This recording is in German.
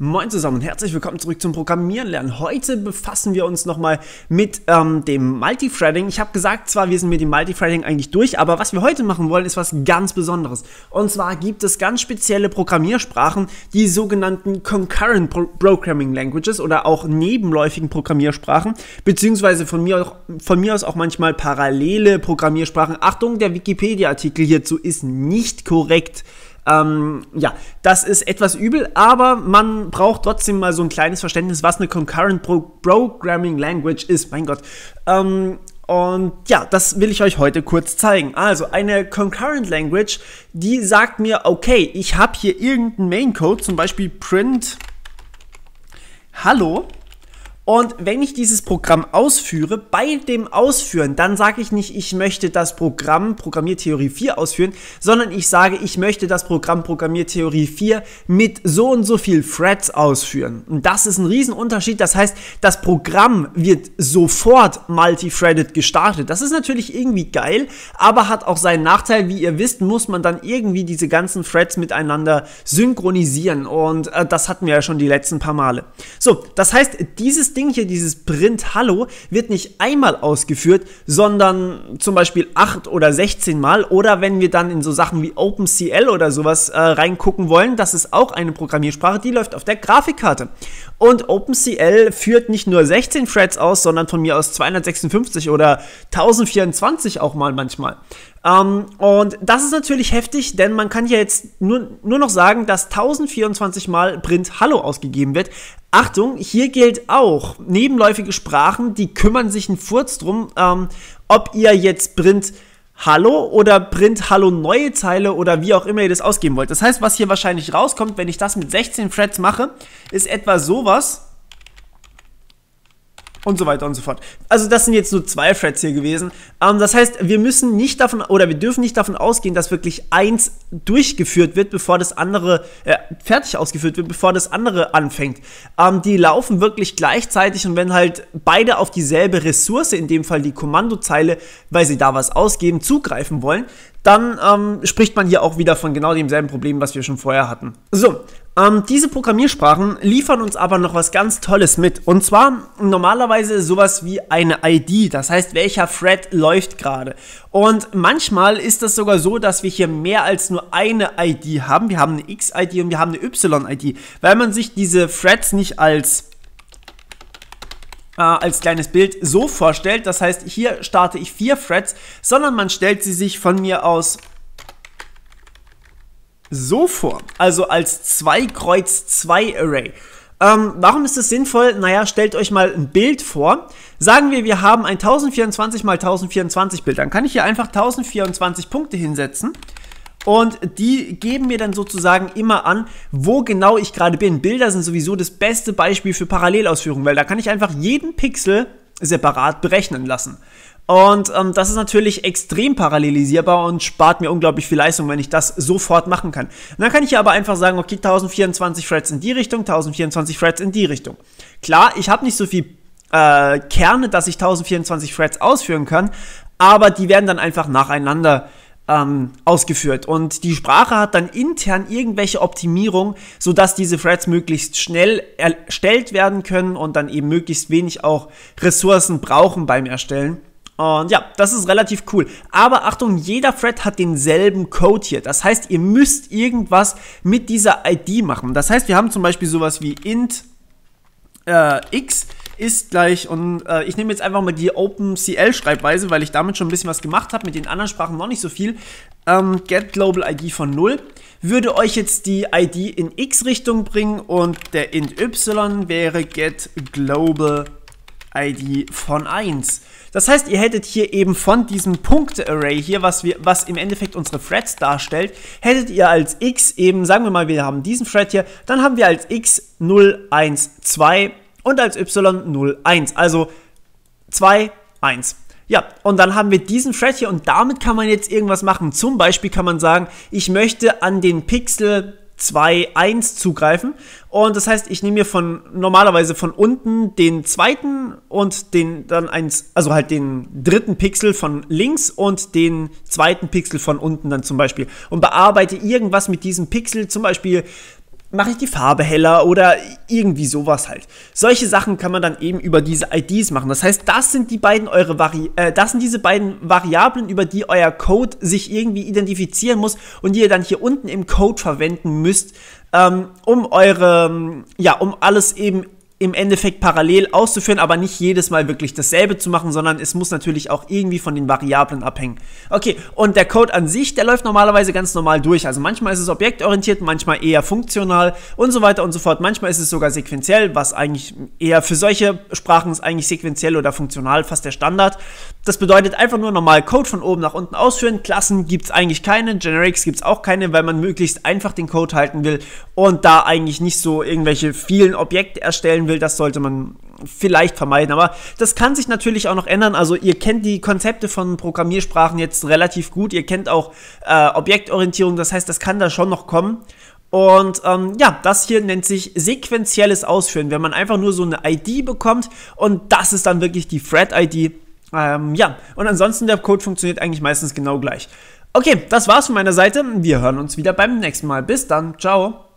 Moin zusammen und herzlich willkommen zurück zum Programmieren lernen. Heute befassen wir uns nochmal mit ähm, dem Multithreading. Ich habe gesagt, zwar wir sind mit dem Multithreading eigentlich durch, aber was wir heute machen wollen, ist was ganz Besonderes. Und zwar gibt es ganz spezielle Programmiersprachen, die sogenannten Concurrent Pro Programming Languages oder auch nebenläufigen Programmiersprachen, beziehungsweise von mir, auch, von mir aus auch manchmal parallele Programmiersprachen. Achtung, der Wikipedia-Artikel hierzu ist nicht korrekt. Ähm, ja, das ist etwas übel, aber man braucht trotzdem mal so ein kleines Verständnis, was eine Concurrent Pro Programming Language ist. Mein Gott. Ähm, und ja, das will ich euch heute kurz zeigen. Also eine Concurrent Language, die sagt mir, okay, ich habe hier irgendeinen Main Code, zum Beispiel print Hallo und wenn ich dieses Programm ausführe, bei dem Ausführen, dann sage ich nicht, ich möchte das Programm Programmiertheorie 4 ausführen, sondern ich sage, ich möchte das Programm Programmiertheorie 4 mit so und so viel Threads ausführen. Und das ist ein Riesenunterschied. Das heißt, das Programm wird sofort multithreaded gestartet. Das ist natürlich irgendwie geil, aber hat auch seinen Nachteil. Wie ihr wisst, muss man dann irgendwie diese ganzen Threads miteinander synchronisieren. Und äh, das hatten wir ja schon die letzten paar Male. So, das heißt, dieses Ding hier, dieses Print Hallo, wird nicht einmal ausgeführt, sondern zum Beispiel 8 oder 16 Mal. Oder wenn wir dann in so Sachen wie OpenCL oder sowas äh, reingucken wollen, das ist auch eine Programmiersprache, die läuft auf der Grafikkarte. Und OpenCL führt nicht nur 16 Threads aus, sondern von mir aus 256 oder 1024 auch mal manchmal. Ähm, und das ist natürlich heftig, denn man kann ja jetzt nur, nur noch sagen, dass 1024 Mal Print Hallo ausgegeben wird. Achtung, hier gilt auch, nebenläufige Sprachen, die kümmern sich einen Furz drum, ähm, ob ihr jetzt Print Hallo oder Print Hallo neue Zeile oder wie auch immer ihr das ausgeben wollt. Das heißt, was hier wahrscheinlich rauskommt, wenn ich das mit 16 Threads mache, ist etwa sowas und so weiter und so fort. Also das sind jetzt nur zwei Threads hier gewesen. Ähm, das heißt, wir müssen nicht davon oder wir dürfen nicht davon ausgehen, dass wirklich eins durchgeführt wird, bevor das andere äh, fertig ausgeführt wird, bevor das andere anfängt. Ähm, die laufen wirklich gleichzeitig und wenn halt beide auf dieselbe Ressource, in dem Fall die Kommandozeile, weil sie da was ausgeben, zugreifen wollen, dann ähm, spricht man hier auch wieder von genau demselben Problem, was wir schon vorher hatten. So, ähm, diese Programmiersprachen liefern uns aber noch was ganz Tolles mit. Und zwar normalerweise sowas wie eine ID, das heißt, welcher Thread läuft gerade. Und manchmal ist das sogar so, dass wir hier mehr als nur eine ID haben. Wir haben eine X-ID und wir haben eine Y-ID, weil man sich diese Threads nicht als äh, als kleines Bild so vorstellt. Das heißt, hier starte ich vier Threads, sondern man stellt sie sich von mir aus so vor, also als 2 Kreuz 2 Array. Ähm, warum ist das sinnvoll? Naja, stellt euch mal ein Bild vor. Sagen wir, wir haben ein 1024 mal 1024 Bild. Dann kann ich hier einfach 1024 Punkte hinsetzen. Und die geben mir dann sozusagen immer an, wo genau ich gerade bin. Bilder sind sowieso das beste Beispiel für Parallelausführung, weil da kann ich einfach jeden Pixel separat berechnen lassen. Und ähm, das ist natürlich extrem parallelisierbar und spart mir unglaublich viel Leistung, wenn ich das sofort machen kann. Und dann kann ich hier aber einfach sagen, okay, 1024 Threads in die Richtung, 1024 Threads in die Richtung. Klar, ich habe nicht so viel äh, Kerne, dass ich 1024 Threads ausführen kann, aber die werden dann einfach nacheinander ähm, ausgeführt. Und die Sprache hat dann intern irgendwelche Optimierungen, sodass diese Threads möglichst schnell erstellt werden können und dann eben möglichst wenig auch Ressourcen brauchen beim Erstellen. Und ja, das ist relativ cool. Aber Achtung, jeder Thread hat denselben Code hier. Das heißt, ihr müsst irgendwas mit dieser ID machen. Das heißt, wir haben zum Beispiel sowas wie int äh, x ist gleich, und äh, ich nehme jetzt einfach mal die OpenCL-Schreibweise, weil ich damit schon ein bisschen was gemacht habe, mit den anderen Sprachen noch nicht so viel. Ähm, get Global ID von 0 würde euch jetzt die ID in x-Richtung bringen und der int y wäre get Global ID von 1. Das heißt, ihr hättet hier eben von diesem Punkte-Array hier, was, wir, was im Endeffekt unsere Threads darstellt, hättet ihr als x eben, sagen wir mal, wir haben diesen Thread hier, dann haben wir als x 0, 1, 2 und als y 0, 1. Also 2, 1. Ja, und dann haben wir diesen Thread hier und damit kann man jetzt irgendwas machen. Zum Beispiel kann man sagen, ich möchte an den Pixel 2-1 zugreifen. Und das heißt, ich nehme mir von normalerweise von unten den zweiten und den dann eins, also halt den dritten Pixel von links und den zweiten Pixel von unten dann zum Beispiel und bearbeite irgendwas mit diesem Pixel, zum Beispiel mache ich die Farbe heller oder irgendwie sowas halt. Solche Sachen kann man dann eben über diese IDs machen. Das heißt, das sind die beiden eure Vari äh, das sind diese beiden Variablen, über die euer Code sich irgendwie identifizieren muss und die ihr dann hier unten im Code verwenden müsst, ähm, um eure ja, um alles eben im Endeffekt parallel auszuführen, aber nicht jedes Mal wirklich dasselbe zu machen, sondern es muss natürlich auch irgendwie von den Variablen abhängen. Okay, und der Code an sich, der läuft normalerweise ganz normal durch. Also manchmal ist es objektorientiert, manchmal eher funktional und so weiter und so fort. Manchmal ist es sogar sequenziell, was eigentlich eher für solche Sprachen ist eigentlich sequenziell oder funktional fast der Standard. Das bedeutet einfach nur normal Code von oben nach unten ausführen. Klassen gibt es eigentlich keine, Generics gibt es auch keine, weil man möglichst einfach den Code halten will und da eigentlich nicht so irgendwelche vielen Objekte erstellen will. Das sollte man vielleicht vermeiden. Aber das kann sich natürlich auch noch ändern. Also ihr kennt die Konzepte von Programmiersprachen jetzt relativ gut. Ihr kennt auch äh, Objektorientierung. Das heißt, das kann da schon noch kommen. Und ähm, ja, das hier nennt sich sequenzielles Ausführen, wenn man einfach nur so eine ID bekommt und das ist dann wirklich die Thread-ID ähm, ja, und ansonsten der Code funktioniert eigentlich meistens genau gleich. Okay, das war's von meiner Seite. Wir hören uns wieder beim nächsten Mal. Bis dann, ciao.